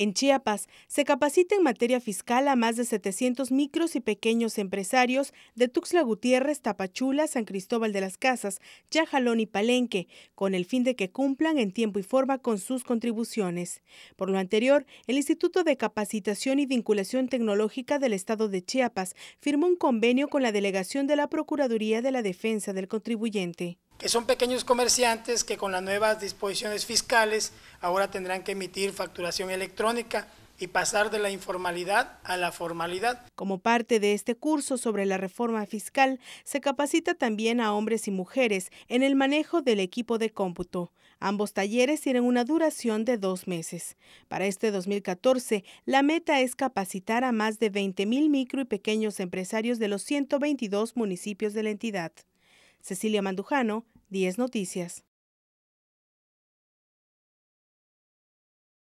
En Chiapas se capacita en materia fiscal a más de 700 micros y pequeños empresarios de Tuxtla Gutiérrez, Tapachula, San Cristóbal de las Casas, Yajalón y Palenque, con el fin de que cumplan en tiempo y forma con sus contribuciones. Por lo anterior, el Instituto de Capacitación y Vinculación Tecnológica del Estado de Chiapas firmó un convenio con la delegación de la Procuraduría de la Defensa del Contribuyente que son pequeños comerciantes que con las nuevas disposiciones fiscales ahora tendrán que emitir facturación electrónica y pasar de la informalidad a la formalidad. Como parte de este curso sobre la reforma fiscal, se capacita también a hombres y mujeres en el manejo del equipo de cómputo. Ambos talleres tienen una duración de dos meses. Para este 2014, la meta es capacitar a más de 20.000 micro y pequeños empresarios de los 122 municipios de la entidad. Cecilia Mandujano, 10 Noticias.